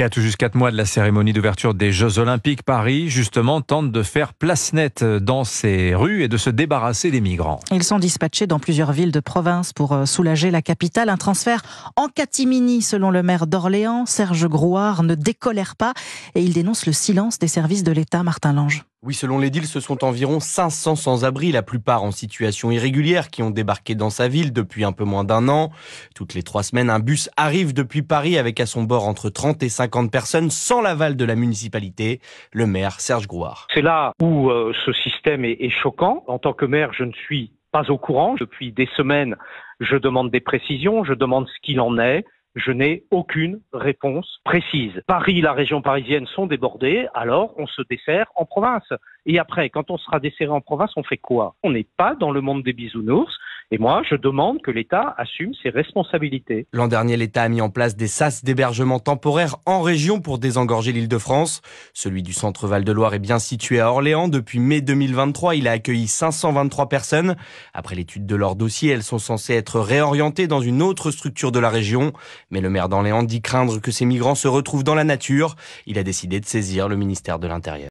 Et à tout juste quatre mois de la cérémonie d'ouverture des Jeux Olympiques, Paris, justement, tente de faire place nette dans ses rues et de se débarrasser des migrants. Ils sont dispatchés dans plusieurs villes de province pour euh, soulager la capitale. Un transfert en catimini, selon le maire d'Orléans, Serge Grouard, ne décolère pas et il dénonce le silence des services de l'État, Martin Lange. Oui, selon les deals, ce sont environ 500 sans-abri, la plupart en situation irrégulière, qui ont débarqué dans sa ville depuis un peu moins d'un an. Toutes les trois semaines, un bus arrive depuis Paris avec à son bord entre 30 et 50 personnes sans l'aval de la municipalité, le maire Serge Grouard. C'est là où euh, ce système est choquant. En tant que maire, je ne suis pas au courant. Depuis des semaines, je demande des précisions, je demande ce qu'il en est je n'ai aucune réponse précise. Paris, la région parisienne sont débordés, alors on se dessert en province. Et après, quand on sera desserré en province, on fait quoi On n'est pas dans le monde des bisounours, et moi, je demande que l'État assume ses responsabilités. L'an dernier, l'État a mis en place des sas d'hébergement temporaire en région pour désengorger l'île de France. Celui du centre Val-de-Loire est bien situé à Orléans. Depuis mai 2023, il a accueilli 523 personnes. Après l'étude de leur dossier, elles sont censées être réorientées dans une autre structure de la région. Mais le maire d'Orléans dit craindre que ces migrants se retrouvent dans la nature. Il a décidé de saisir le ministère de l'Intérieur.